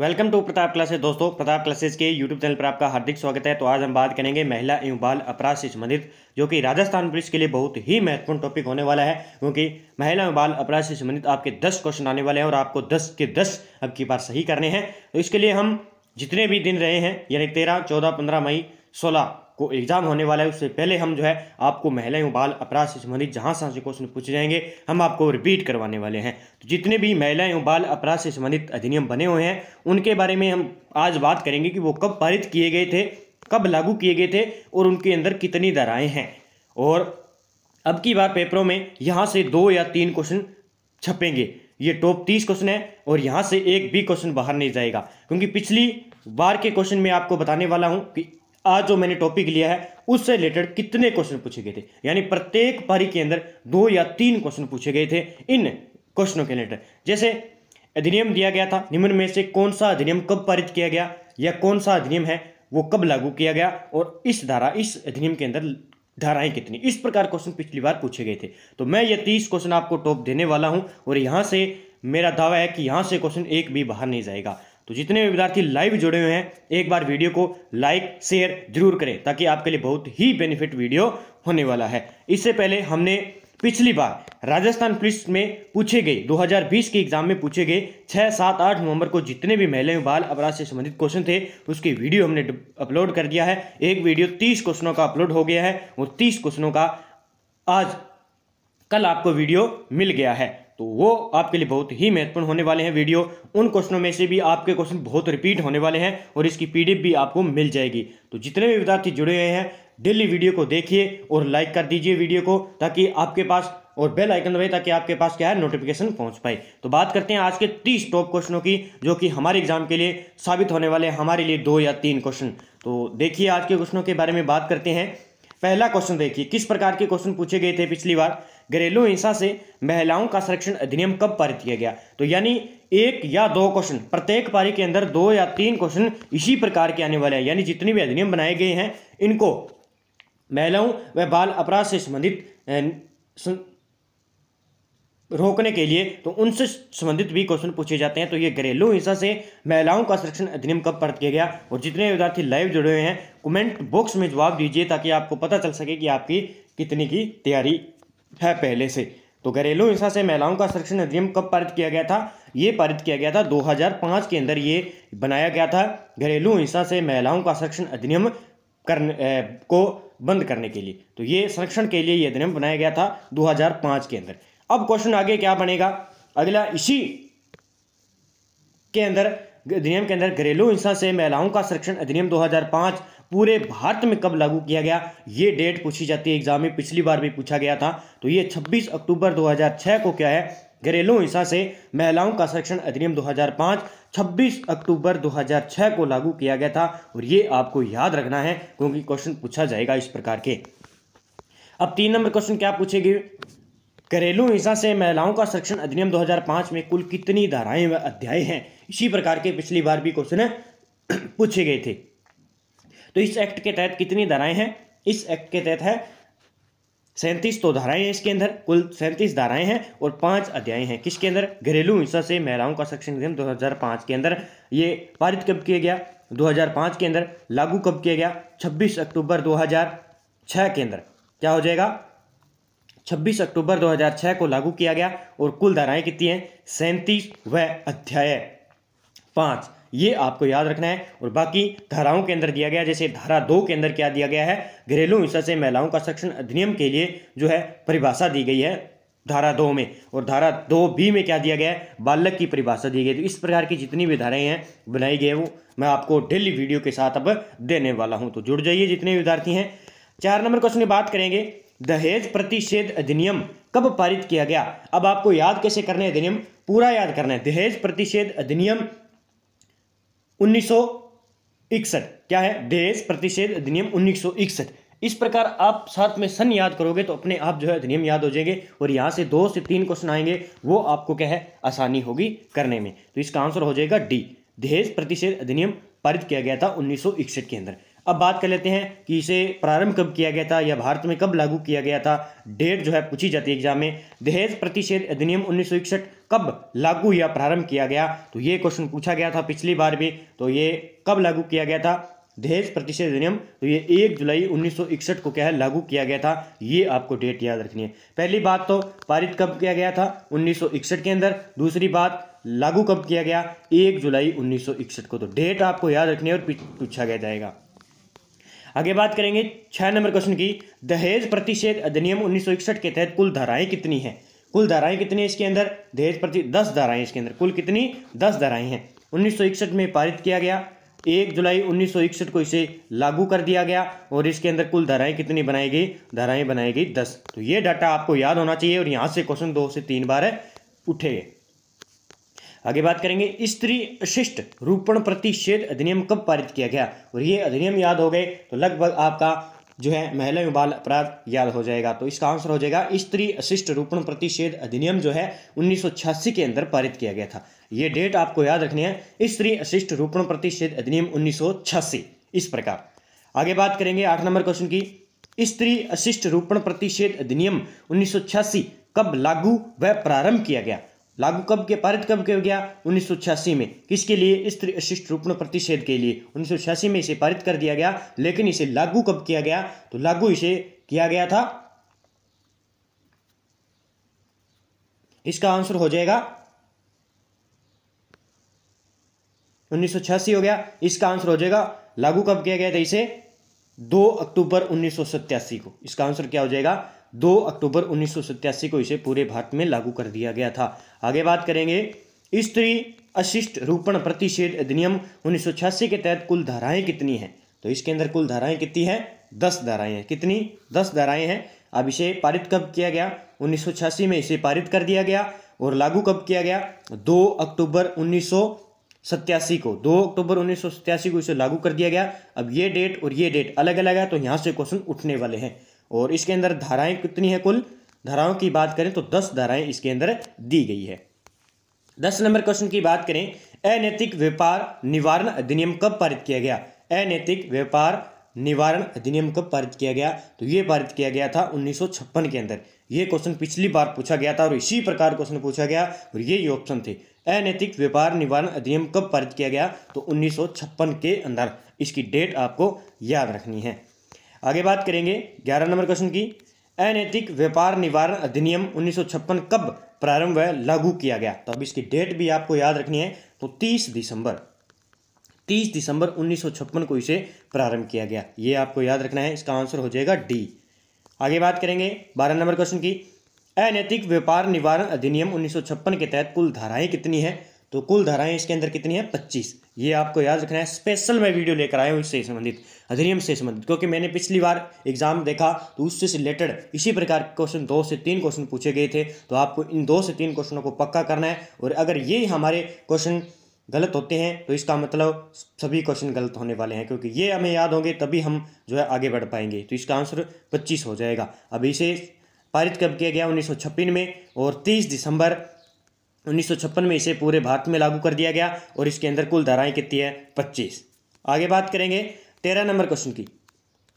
welcome to Pratap classes दोस्तों Pratap classes के YouTube channel पर आपका हार्दिक स्वागत है तो आज हम बात करेंगे महिला एवं बाल अपराध से संबंधित जो कि राजस्थान पुलिस के लिए बहुत ही महत्वपूर्ण टॉपिक होने वाला है क्योंकि महिला एवं बाल अपराध से संबंधित आपके 10 क्वेश्चन आने वाले हैं और आपको दस के दस अब की बार सही करने हैं तो इसके लिए हम जितने भी दिन रहे हैं यानी तेरह चौदह पंद्रह मई सोलह को एग्ज़ाम होने वाला है उससे पहले हम जो है आपको महिला एवं बाल अपराध से संबंधित जहां जहाँ से क्वेश्चन पूछे जाएंगे हम आपको रिपीट करवाने वाले हैं तो जितने भी महिला एवं बाल अपराध से संबंधित अधिनियम बने हुए हैं उनके बारे में हम आज बात करेंगे कि वो कब पारित किए गए थे कब लागू किए गए थे और उनके अंदर कितनी धाराएँ हैं और अब की बार पेपरों में यहाँ से दो या तीन क्वेश्चन छपेंगे ये टॉप तीस क्वेश्चन है और यहाँ से एक भी क्वेश्चन बाहर नहीं जाएगा क्योंकि पिछली बार के क्वेश्चन में आपको बताने वाला हूँ कि आज जो मैंने टॉपिक लिया है उससे रिलेटेड कितने क्वेश्चन पूछे गए थे यानी प्रत्येक पारी के अंदर दो या तीन क्वेश्चन पूछे गए थे इन क्वेश्चनों के रिलेटेड जैसे अधिनियम दिया गया था निम्न में से कौन सा अधिनियम कब पारित किया गया या कौन सा अधिनियम है वो कब लागू किया गया और इस धारा इस अधिनियम के अंदर धाराएं कितनी इस प्रकार क्वेश्चन पिछली बार पूछे गए थे तो मैं ये तीस क्वेश्चन आपको टॉप देने वाला हूं और यहां से मेरा दावा है कि यहां से क्वेश्चन एक भी बाहर नहीं जाएगा तो जितने भी विद्यार्थी लाइव जुड़े हुए हैं एक बार वीडियो को लाइक शेयर जरूर करें ताकि आपके लिए बहुत ही बेनिफिट वीडियो होने वाला है इससे पहले हमने पिछली बार राजस्थान पुलिस में पूछे गए 2020 के एग्जाम में पूछे गए 6, 7, 8 नवंबर को जितने भी महिला बाल अपराध से संबंधित क्वेश्चन थे उसकी वीडियो हमने अपलोड कर दिया है एक वीडियो 30 क्वेश्चनों का अपलोड हो गया है और 30 क्वेश्चनों का आज कल आपको वीडियो मिल गया है तो वो आपके लिए बहुत ही महत्वपूर्ण होने वाले हैं वीडियो उन क्वेश्चनों में से भी आपके क्वेश्चन बहुत रिपीट होने वाले हैं और इसकी पीडीएफ भी आपको मिल जाएगी तो जितने भी विद्यार्थी जुड़े हुए हैं डेली वीडियो को देखिए और लाइक कर दीजिए वीडियो को ताकि आपके पास और बेल आइकन दबाए ताकि आपके पास क्या है नोटिफिकेशन पहुंच पाए तो बात करते हैं आज के तीस टॉप क्वेश्चनों की जो कि हमारे एग्जाम के लिए साबित होने वाले हैं हमारे लिए दो या तीन क्वेश्चन तो देखिए आज के क्वेश्चनों के बारे में बात करते हैं पहला क्वेश्चन देखिए किस प्रकार के क्वेश्चन पूछे गए थे पिछली बार घरेलू हिंसा से महिलाओं का संरक्षण अधिनियम कब पारित किया गया तो यानी एक या दो क्वेश्चन प्रत्येक पारी के अंदर दो या तीन क्वेश्चन इसी प्रकार के आने वाले हैं यानी जितने भी अधिनियम बनाए गए हैं इनको महिलाओं व बाल अपराध से संबंधित रोकने के लिए तो उनसे संबंधित भी क्वेश्चन पूछे जाते हैं तो ये घरेलू हिंसा से महिलाओं का संरक्षण अधिनियम कब पारित किया गया और जितने विद्यार्थी लाइव जुड़े हुए हैं कमेंट बॉक्स में जवाब दीजिए ताकि आपको पता चल सके कि आपकी कितनी की तैयारी है पहले से तो घरेलू हिंसा से महिलाओं का संरक्षण अधिनियम कब पारित किया गया था ये पारित किया गया था 2005 के अंदर ये बनाया गया था घरेलू हिंसा से महिलाओं का संरक्षण अधिनियम करने को बंद करने के लिए तो ये संरक्षण के लिए ये अधिनियम बनाया गया था 2005 के अंदर अब क्वेश्चन आगे क्या बनेगा अगला इसी के अंदर अधिनियम के अंदर घरेलू हिंसा से महिलाओं का संरक्षण अधिनियम दो पूरे भारत में कब लागू किया गया ये डेट पूछी जाती है एग्जाम में पिछली बार भी पूछा गया था तो ये 26 अक्टूबर 2006 को क्या है घरेलू हिंसा से महिलाओं का संरक्षण अधिनियम 2005 26 अक्टूबर 2006 को लागू किया गया था और ये आपको याद रखना है क्योंकि क्वेश्चन पूछा जाएगा इस प्रकार के अब तीन नंबर क्वेश्चन क्या पूछेगी घरेलू हिंसा से महिलाओं का संरक्षण अधिनियम 2005 में कुल कितनी धाराएं व अध्याय हैं इसी प्रकार के पिछली बार भी क्वेश्चन पूछे गए थे तो इस एक्ट के तहत कितनी धाराएं हैं इस एक्ट के तहत है सैंतीस तो धाराएं हैं इसके अंदर कुल सैंतीस धाराएं हैं और पांच अध्याय हैं किसके अंदर घरेलू हिंसा से महिलाओं का सक्षम अधिनियम 2005 के अंदर ये पारित कब किया गया 2005 के अंदर लागू कब किया गया 26 अक्टूबर 2006 के अंदर क्या हो जाएगा 26 अक्टूबर 2006 को लागू किया गया और कुल धाराएं कितनी हैं सैंतीस व अध्याय पाँच ये आपको याद रखना है और बाकी धाराओं के अंदर दिया गया जैसे धारा दो के अंदर क्या दिया गया है घरेलू हिंसा से महिलाओं का संरक्षण अधिनियम के लिए जो है परिभाषा दी गई है धारा दो में और धारा दो बी में क्या दिया गया है बालक की परिभाषा दी गई तो इस प्रकार की जितनी भी धाराएं हैं बनाई गई है वो मैं आपको डेली वीडियो के साथ अब देने वाला हूं तो जुड़ जाइए जितने विद्यार्थी हैं चार नंबर क्वेश्चन की बात करेंगे दहेज प्रतिषेध अधिनियम कब पारित किया गया अब आपको याद कैसे करना है अधिनियम पूरा याद करना है दहेज प्रतिषेध अधिनियम उन्नीस क्या है दहेज प्रतिषेध अधिनियम उन्नीस इस प्रकार आप साथ में सन याद करोगे तो अपने आप जो है अधिनियम याद हो जाएंगे और यहाँ से दो से तीन क्वेश्चन आएंगे वो आपको क्या है आसानी होगी करने में तो इसका आंसर हो जाएगा डी दहेज प्रतिषेध अधिनियम पारित किया गया था उन्नीस के अंदर अब बात कर लेते हैं कि इसे प्रारंभ कब किया गया था या भारत में कब लागू किया गया था डेट जो है पूछी जाती है एग्जाम में दहेज प्रतिषेध अधिनियम उन्नीस कब लागू या प्रारंभ किया गया तो ये क्वेश्चन पूछा गया था पिछली बार भी तो ये कब लागू किया गया था दहेज प्रतिषेध अधिनियम तो ये एक जुलाई 1961 को क्या है लागू किया गया था ये आपको डेट याद रखनी है पहली बात तो पारित कब किया गया था 1961 के अंदर दूसरी बात लागू कब किया गया एक जुलाई 1961 को तो डेट आपको याद रखनी है और पूछा गया जाएगा आगे बात करेंगे छह नंबर क्वेश्चन की दहेज प्रतिषेध अधिनियम उन्नीस के तहत कुल धाराएं कितनी है कुल धाराएं कितनी है इसके अंदर दहेज प्रति दस धाराएं इसके अंदर कुल कितनी दस धाराएं हैं उन्नीस में पारित किया गया एक जुलाई उन्नीस को इसे लागू कर दिया गया और इसके अंदर कुल धाराएं कितनी बनाई गई धाराएं बनाई गई दस तो ये डाटा आपको याद होना चाहिए और यहां से क्वेश्चन दो से तीन बार उठे आगे बात करेंगे स्त्री शिष्ट रूपण प्रतिषेध अधिनियम कब पारित किया गया और ये अधिनियम याद हो गए तो लगभग आपका जो है महिला में बाल अपराध याद हो जाएगा तो इसका आंसर हो जाएगा स्त्री अशिष्ट रूपण प्रतिषेध अधिनियम जो है उन्नीस के अंदर पारित किया गया था ये डेट आपको याद रखनी है स्त्री अशिष्ट रूपण प्रतिषेध अधिनियम उन्नीस इस प्रकार आगे बात करेंगे आठ नंबर क्वेश्चन की स्त्री अशिष्ट रूपण प्रतिषेध अधिनियम उन्नीस कब लागू व प्रारंभ किया गया लागू कब के पारित कब किया गया उन्नीस में किसके लिए स्त्री अशिष्ट रूपण प्रतिषेध के लिए उन्नीस में इसे पारित कर दिया गया लेकिन इसे लागू कब किया गया तो लागू इसे किया गया था इसका आंसर हो जाएगा उन्नीस हो गया इसका आंसर हो जाएगा लागू कब किया गया था इसे 2 अक्टूबर उन्नीस को इसका आंसर क्या हो जाएगा दो अक्टूबर उन्नीस को इसे पूरे भारत में लागू कर दिया गया था आगे बात करेंगे स्त्री अशिष्ट रूपण प्रतिषेध अधिनियम उन्नीस के तहत कुल धाराएं कितनी हैं तो इसके अंदर कुल धाराएं कितनी हैं दस धाराएं हैं कितनी दस धाराएं हैं अब इसे पारित कब किया गया उन्नीस में इसे पारित कर दिया गया और लागू कब किया गया दो अक्टूबर उन्नीस सत्यासी को दो अक्टूबर उन्नीस को इसे लागू कर दिया गया अब ये डेट और ये डेट अलग अलग है तो यहाँ से क्वेश्चन उठने वाले हैं और इसके अंदर धाराएं कितनी है कुल धाराओं की बात करें तो दस धाराएं इसके अंदर दी गई है दस नंबर क्वेश्चन की बात करें अनैतिक व्यापार निवारण अधिनियम कब पारित किया गया अनैतिक व्यापार निवारण अधिनियम कब पारित किया गया तो यह पारित किया गया था 1956 के अंदर यह क्वेश्चन पिछली बार पूछा गया था और इसी प्रकार क्वेश्चन पूछा गया और ये ऑप्शन थे अनैतिक व्यापार निवारण अधिनियम कब पारित किया गया तो 1956 के अंदर इसकी डेट आपको याद रखनी है आगे बात करेंगे ग्यारह नंबर क्वेश्चन की अनैतिक व्यापार निवारण अधिनियम उन्नीस कब प्रारंभ व लागू किया गया तो अब इसकी डेट भी आपको याद रखनी है तो 30 दिसंबर 30 दिसंबर 1956 को इसे प्रारंभ किया गया ये आपको याद रखना है इसका आंसर हो जाएगा डी आगे बात करेंगे बारह नंबर क्वेश्चन की अनैतिक व्यापार निवारण अधिनियम 1956 के तहत कुल धाराएं कितनी है तो कुल धाराएं इसके अंदर कितनी है पच्चीस ये आपको याद रखना है स्पेशल मैं वीडियो लेकर आया हूँ इससे संबंधित अधिनियम से संबंधित क्योंकि मैंने पिछली बार एग्जाम देखा तो उससे रिलेटेड इसी प्रकार के क्वेश्चन दो से तीन क्वेश्चन पूछे गए थे तो आपको इन दो से तीन क्वेश्चनों को पक्का करना है और अगर ये हमारे क्वेश्चन गलत होते हैं तो इसका मतलब सभी क्वेश्चन गलत होने वाले हैं क्योंकि ये हमें याद होंगे तभी हम जो है आगे बढ़ पाएंगे तो इसका आंसर पच्चीस हो जाएगा अब इसे पारित कब किया गया उन्नीस में और तीस दिसंबर 1956 में इसे पूरे भारत में लागू कर दिया गया और इसके अंदर कुल धाराएं कितनी है पच्चीस आगे बात करेंगे तेरह नंबर क्वेश्चन की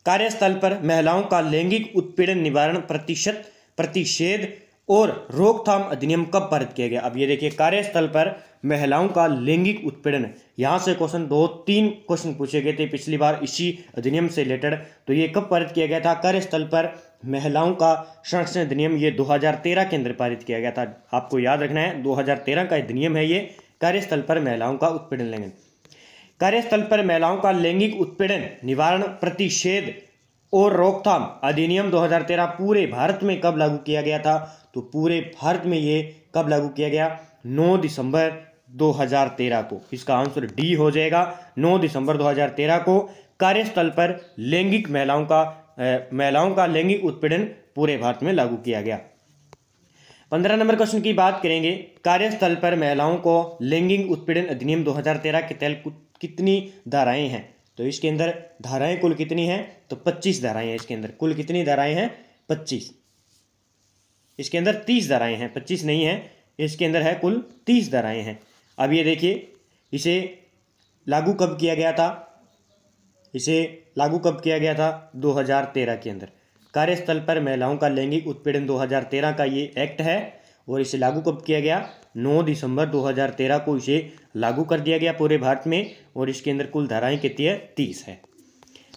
कार्यस्थल पर महिलाओं का लैंगिक उत्पीड़न निवारण प्रतिशत प्रतिषेध और रोकथाम अधिनियम कब पारित किया गया अब ये देखिए कार्यस्थल पर महिलाओं का लैंगिक उत्पीड़न यहाँ से क्वेश्चन दो तीन क्वेश्चन पूछे गए थे पिछली बार इसी अधिनियम से रिलेटेड तो ये कब पारित किया गया था कार्यस्थल पर महिलाओं का संरक्षण अधिनियम ये 2013 के अंदर पारित किया गया था आपको याद रखना है 2013 का अधिनियम है ये कार्यस्थल पर महिलाओं का उत्पीड़न लैंगिक कार्यस्थल पर महिलाओं का लैंगिक उत्पीड़न निवारण प्रतिषेध और रोकथाम अधिनियम 2013 पूरे भारत में कब लागू किया गया था तो पूरे भारत में ये कब लागू किया गया 9 दिसंबर 2013 को इसका आंसर डी हो जाएगा 9 दिसंबर 2013 को कार्यस्थल पर लैंगिक महिलाओं का महिलाओं का लैंगिक उत्पीड़न पूरे भारत में लागू किया गया पंद्रह नंबर क्वेश्चन की बात करेंगे कार्यस्थल पर महिलाओं को लैंगिक उत्पीड़न अधिनियम 2013 के तहत कितनी धाराएं हैं तो इसके अंदर धाराएं कुल कितनी हैं तो 25 धाराएं हैं इसके अंदर कुल कितनी धाराएं हैं 25 इसके अंदर 30 धाराएं हैं 25 नहीं है इसके अंदर है कुल 30 धाराएं हैं अब ये देखिए इसे लागू कब किया गया था इसे लागू कब किया गया था 2013 के अंदर कार्यस्थल पर महिलाओं का लैंगिक उत्पीड़न 2013 का ये एक्ट है और इसे लागू कब किया गया 9 दिसंबर 2013 को इसे लागू कर दिया गया पूरे भारत में और इसके अंदर कुल धाराएं कितनी है तीस है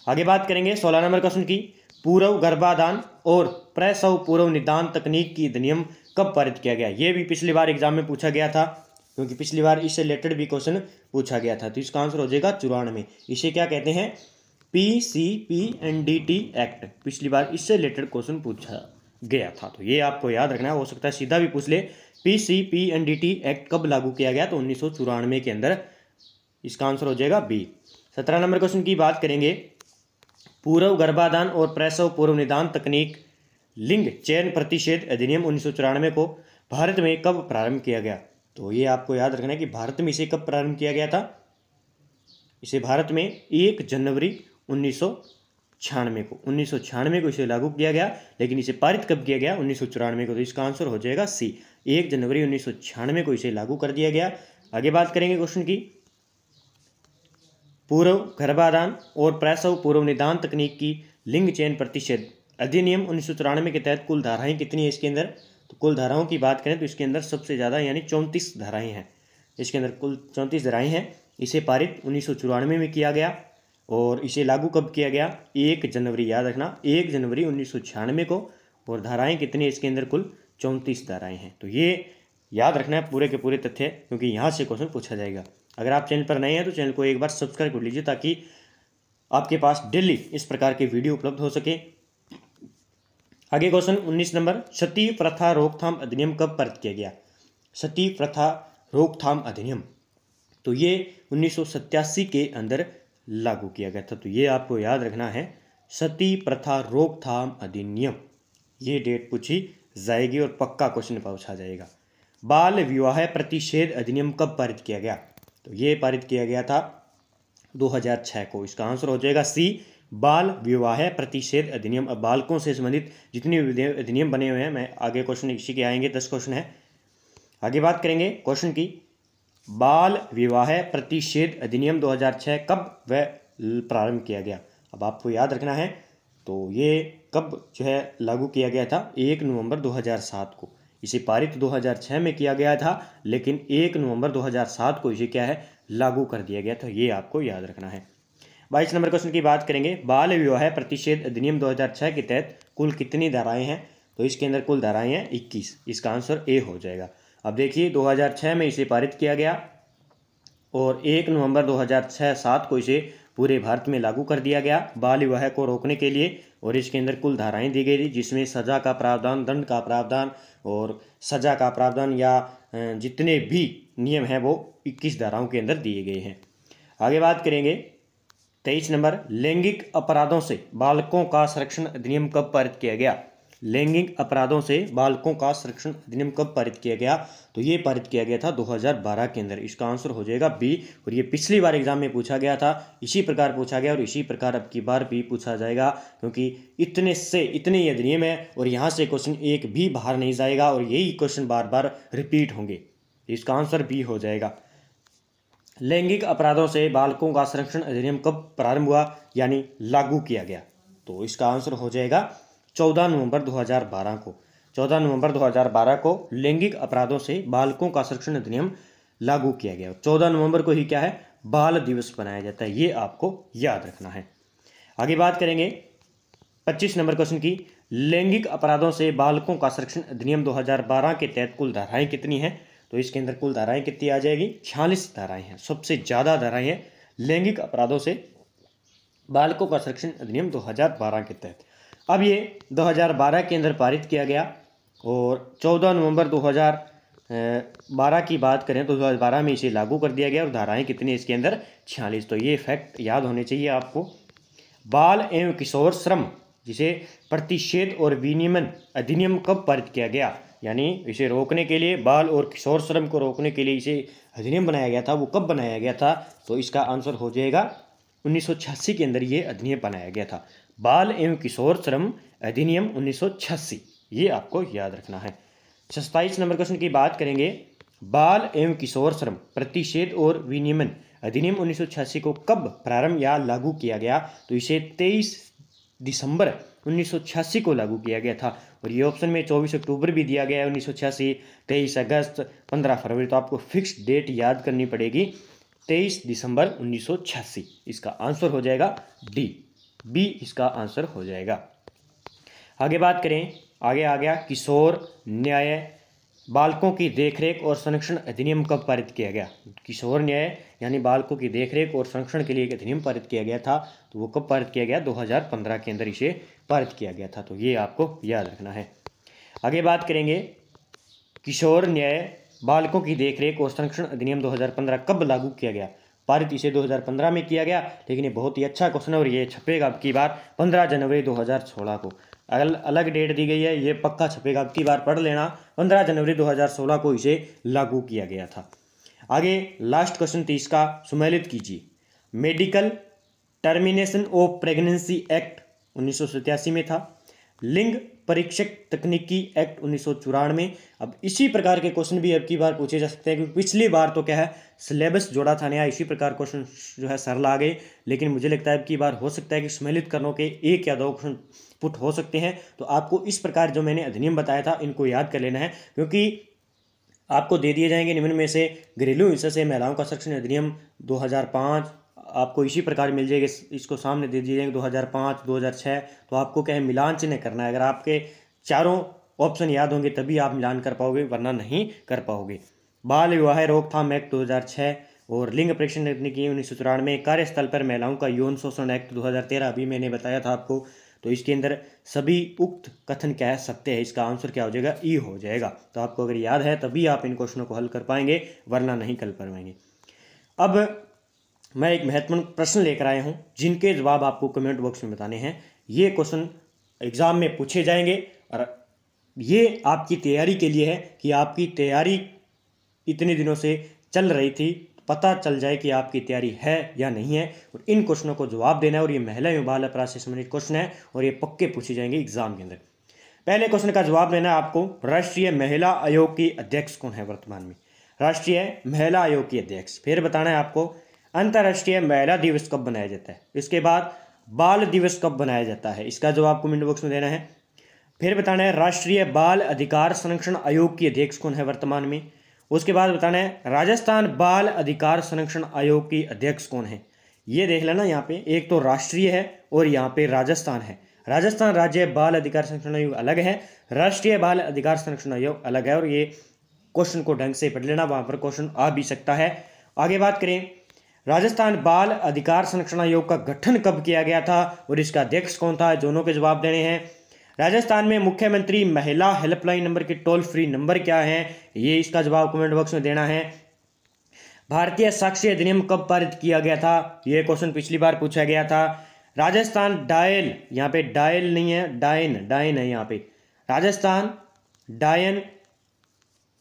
आगे बात करेंगे सोलह नंबर क्वेश्चन की पूर्व गर्भाधान और प्रसव पूर्व निदान तकनीक की अधिनियम कब पारित किया गया ये भी पिछली बार एग्जाम में पूछा गया था क्योंकि पिछली बार इससे रिलेटेड भी क्वेश्चन पूछा गया था तो इसका आंसर हो जाएगा चौरानवे इसे क्या कहते हैं P C P N D T act पिछली बार इससे रिलेटेड क्वेश्चन पूछा गया था तो ये आपको याद रखना हो सकता है सीधा भी पूछ ले P C P N D T act कब लागू किया गया तो उन्नीस के अंदर इसका आंसर हो जाएगा बी सत्रह नंबर क्वेश्चन की बात करेंगे पूर्व गर्भाधान और प्रसव पूर्व निदान तकनीक लिंग चयन प्रतिषेध अधिनियम उन्नीस को भारत में कब प्रारंभ किया गया तो ये आपको याद रखना है कि भारत में इसे कब प्रारंभ किया गया था इसे भारत में एक जनवरी उन्नीस छियानवे को उन्नीस को इसे लागू किया गया लेकिन इसे पारित कब किया गया उन्नीस को तो इसका आंसर हो जाएगा सी एक जनवरी उन्नीस को इसे लागू कर दिया गया आगे बात करेंगे क्वेश्चन की पूर्व गर्भाधान और प्रसव पूर्व निदान तकनीक की लिंग चयन प्रतिषेध अधिनियम उन्नीस के तहत कुल धाराएं कितनी है इसके अंदर तो कुल धाराओं की बात करें तो इसके अंदर सबसे ज़्यादा यानी चौंतीस धाराएँ हैं इसके अंदर कुल चौंतीस धाराएँ हैं इसे पारित उन्नीस में किया गया और इसे लागू कब किया गया एक जनवरी याद रखना एक जनवरी उन्नीस को और धाराएँ कितनी इसके अंदर कुल चौंतीस धाराएँ हैं तो ये याद रखना है पूरे के पूरे तथ्य क्योंकि यहाँ से क्वेश्चन पूछा जाएगा अगर आप चैनल पर नए हैं तो चैनल को एक बार सब्सक्राइब कर लीजिए ताकि आपके पास डेली इस प्रकार के वीडियो उपलब्ध हो सके आगे क्वेश्चन 19 नंबर सती प्रथा रोकथाम अधिनियम कब पारित किया गया सती प्रथा रोकथाम अधिनियम तो ये उन्नीस के अंदर लागू किया गया था तो ये आपको याद रखना है सती प्रथा रोकथाम अधिनियम ये डेट पूछी जाएगी और पक्का क्वेश्चन पूछा जाएगा बाल विवाह प्रतिषेध अधिनियम कब पारित किया गया तो ये पारित किया गया था 2006 को इसका आंसर हो जाएगा सी बाल विवाह प्रतिषेध अधिनियम अब बालकों से संबंधित जितने अधिनियम बने हुए हैं मैं आगे क्वेश्चन इसी के आएंगे दस क्वेश्चन है आगे बात करेंगे क्वेश्चन की बाल विवाह प्रतिषेध अधिनियम 2006 कब वह प्रारंभ किया गया अब आपको याद रखना है तो ये कब जो है लागू किया गया था एक नवंबर 2007 को इसे पारित 2006 में किया गया था लेकिन एक नवंबर 2007 को इसे क्या है लागू कर दिया गया था ये आपको याद रखना है बाईस नंबर क्वेश्चन की बात करेंगे बाल विवाह प्रतिषेध अधिनियम 2006 के तहत कुल कितनी धाराएं हैं तो इसके अंदर कुल धाराएं हैं 21 इसका आंसर ए हो जाएगा अब देखिए 2006 में इसे पारित किया गया और एक नवंबर 2006 सात को इसे पूरे भारत में लागू कर दिया गया बाल विवाह को रोकने के लिए और इसके अंदर कुल धाराएं दी गई थी जिसमें सजा का प्रावधान दंड का प्रावधान और सजा का प्रावधान या जितने भी नियम हैं वो इक्कीस धाराओं के अंदर दिए गए हैं आगे बात करेंगे तेईस नंबर लैंगिक अपराधों से बालकों का संरक्षण अधिनियम कब पारित किया गया लैंगिक अपराधों से बालकों का संरक्षण अधिनियम कब पारित किया गया तो ये पारित किया गया था 2012 के अंदर इसका आंसर हो जाएगा बी और ये पिछली बार एग्जाम में पूछा गया था इसी प्रकार पूछा गया और इसी प्रकार अब की बार भी पूछा जाएगा क्योंकि इतने से इतने ही अधिनियम है और यहाँ से क्वेश्चन एक भी बाहर नहीं जाएगा और यही क्वेश्चन बार बार रिपीट होंगे इसका आंसर बी हो जाएगा लैंगिक अपराधों से बालकों का संरक्षण अधिनियम कब प्रारंभ हुआ यानी लागू किया गया तो इसका आंसर हो जाएगा 14 नवंबर 2012 को 14 नवंबर 2012 को लैंगिक अपराधों से बालकों का संरक्षण अधिनियम लागू किया गया 14 नवंबर को ही क्या है बाल दिवस मनाया जाता है ये आपको याद रखना है आगे बात करेंगे 25 नंबर क्वेश्चन की लैंगिक अपराधों से बालकों का संरक्षण अधिनियम 2012 के तहत कुल धाराएं कितनी हैं तो इसके अंदर कुल धाराएं कितनी आ जाएगी छियालीस धाराएं हैं सबसे ज़्यादा धाराएं हैं लैंगिक अपराधों से बालकों का संरक्षण अधिनियम 2012 के तहत अब ये 2012 के अंदर पारित किया गया और 14 नवंबर 2012 की बात करें तो 2012 में इसे लागू कर दिया गया और धाराएं कितनी इसके अंदर छियालीस तो ये फैक्ट याद होने चाहिए आपको बाल एवं किशोर श्रम जिसे प्रतिषेध और विनियमन अधिनियम कब पारित किया गया यानी इसे रोकने के लिए बाल और किशोर श्रम को रोकने के लिए इसे अधिनियम बनाया गया था वो कब बनाया गया था तो इसका आंसर हो जाएगा 1986 के अंदर ये अधिनियम बनाया गया था बाल एवं किशोर श्रम अधिनियम 1986 ये आपको याद रखना है सत्ताईस नंबर क्वेश्चन की बात करेंगे बाल एवं किशोर श्रम प्रतिषेध और विनियमन अधिनियम उन्नीस को कब प्रारंभ या लागू किया गया तो इसे 23 दिसंबर 1986 को लागू किया गया था और ये ऑप्शन में 24 अक्टूबर भी दिया गया है उन्नीस सौ अगस्त 15 फरवरी तो आपको फिक्स डेट याद करनी पड़ेगी 23 दिसंबर 1986 इसका आंसर हो जाएगा डी बी इसका आंसर हो जाएगा आगे बात करें आगे आ गया किशोर न्याय बालकों की देखरेख और संरक्षण अधिनियम कब पारित किया गया किशोर न्याय यानी बालकों की देखरेख और संरक्षण के लिए एक अधिनियम पारित किया गया था तो वो कब पारित किया गया 2015 के अंदर इसे पारित किया गया था तो ये आपको याद रखना है आगे बात करेंगे किशोर न्याय बालकों की देखरेख और संरक्षण अधिनियम 2015 कब लागू किया गया पारित इसे 2015 में किया गया लेकिन ये बहुत ही अच्छा क्वेश्चन और ये छपेगा अब की बार 15 जनवरी 2016 को अगल अलग डेट दी गई है ये पक्का छपेगा अब की बार पढ़ लेना 15 जनवरी 2016 को इसे लागू किया गया था आगे लास्ट क्वेश्चन तीस का सुमेलित कीजिए medical termination of pregnancy act उन्नीस में था लिंग परीक्षक तकनीकी एक्ट उन्नीस अब इसी प्रकार के क्वेश्चन भी अब की बार पूछे जा सकते हैं क्योंकि पिछली बार तो क्या है सिलेबस जोड़ा था नया इसी प्रकार क्वेश्चन जो है सरल आ गए लेकिन मुझे लगता है अब की बार हो सकता है कि सम्मिलित कर्णों के एक या दो क्वेश्चन पुट हो सकते हैं तो आपको इस प्रकार जो मैंने अधिनियम बताया था इनको याद कर लेना है क्योंकि आपको दे दिए जाएंगे निम्न में से घरेलू हिंसा से महिलाओं का संरक्षण अधिनियम 2005 आपको इसी प्रकार मिल जाएगी इसको सामने दे पाँच दो हजार छः तो आपको क्या है मिलान चिन्ह करना है अगर आपके चारों ऑप्शन याद होंगे तभी आप मिलान कर पाओगे वरना नहीं कर पाओगे बाल विवाह रोकथाम एक्ट छः और लिंग परीक्षण की उन्नीस सौ चौरानवे कार्यस्थल पर महिलाओं का यौन शोषण एक्ट 2013 अभी मैंने बताया था आपको तो इसके अंदर सभी उक्त कथन कह सकते हैं इसका आंसर क्या हो जाएगा ई हो जाएगा तो आपको अगर याद है तभी आप इन क्वेश्चनों को हल कर पाएंगे वरना नहीं कर पाएंगे अब मैं एक महत्वपूर्ण प्रश्न लेकर आया हूँ जिनके जवाब आपको कमेंट बॉक्स में बताने हैं ये क्वेश्चन एग्ज़ाम में पूछे जाएंगे और ये आपकी तैयारी के लिए है कि आपकी तैयारी इतने दिनों से चल रही थी पता चल जाए कि आपकी तैयारी है या नहीं है और इन क्वेश्चनों को जवाब देना है और ये महिला एवं बाल अपराध से संबंधित क्वेश्चन है और ये पक्के पूछे जाएंगे एग्जाम के अंदर पहले क्वेश्चन का जवाब देना है आपको राष्ट्रीय महिला आयोग की अध्यक्ष कौन है वर्तमान में राष्ट्रीय महिला आयोग की अध्यक्ष फिर बताना है आपको अंतर्राष्ट्रीय महिला दिवस कब मनाया जाता है इसके बाद बाल दिवस कब मनाया जाता है इसका जवाब कमेंट बॉक्स में देना है फिर बताना है राष्ट्रीय बाल अधिकार संरक्षण आयोग की अध्यक्ष कौन है वर्तमान में उसके बाद बताना है राजस्थान बाल अधिकार संरक्षण आयोग की अध्यक्ष कौन है ये देख लेना यहाँ पे एक तो राष्ट्रीय है और यहाँ पे राजस्थान है राजस्थान राज्य बाल अधिकार संरक्षण आयोग अलग है राष्ट्रीय बाल अधिकार संरक्षण आयोग अलग है और ये क्वेश्चन को ढंग से पढ़ लेना वहां पर क्वेश्चन आ भी सकता है आगे बात करें राजस्थान बाल अधिकार संरक्षण आयोग का गठन कब किया गया था और इसका अध्यक्ष कौन था दोनों के जवाब देने हैं राजस्थान में मुख्यमंत्री महिला हेल्पलाइन नंबर के टोल फ्री नंबर क्या है ये इसका जवाब कमेंट बॉक्स में देना है भारतीय साक्षी अधिनियम कब पारित किया गया था यह क्वेश्चन पिछली बार पूछा गया था राजस्थान डायल यहाँ पे डायल नहीं है डायन डायन है यहाँ पे राजस्थान डायन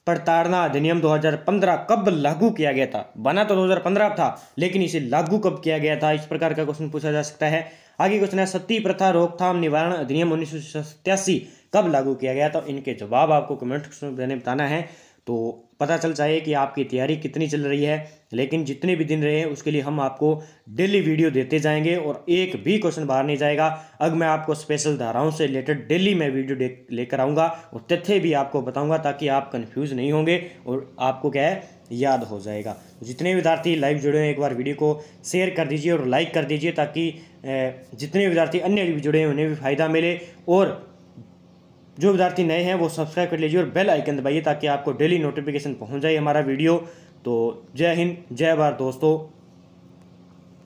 प्रताड़ना अधिनियम 2015 कब लागू किया गया था बना तो 2015 था लेकिन इसे लागू कब किया गया था इस प्रकार का क्वेश्चन पूछा जा सकता है आगे क्वेश्चन है सती प्रथा रोकथाम निवारण अधिनियम उन्नीस कब लागू किया गया तो इनके जवाब आपको कमेंट में बताना है तो पता चल जाए कि आपकी तैयारी कितनी चल रही है लेकिन जितने भी दिन रहे हैं उसके लिए हम आपको डेली वीडियो देते जाएंगे और एक भी क्वेश्चन बाहर नहीं जाएगा अब मैं आपको स्पेशल धाराओं से रिलेटेड डेली मैं वीडियो लेकर आऊँगा और तथ्य भी आपको बताऊँगा ताकि आप कन्फ्यूज़ नहीं होंगे और आपको क्या है याद हो जाएगा तो जितने विद्यार्थी लाइव जुड़े हैं एक बार वीडियो को शेयर कर दीजिए और लाइक कर दीजिए ताकि जितने विद्यार्थी अन्य जुड़े हैं उन्हें भी फ़ायदा मिले और जो विद्यार्थी नए हैं वो सब्सक्राइब कर लीजिए और बेल आइकन दबाइए ताकि आपको डेली नोटिफिकेशन पहुंच जाए हमारा वीडियो तो जय हिंद जय भारत दोस्तों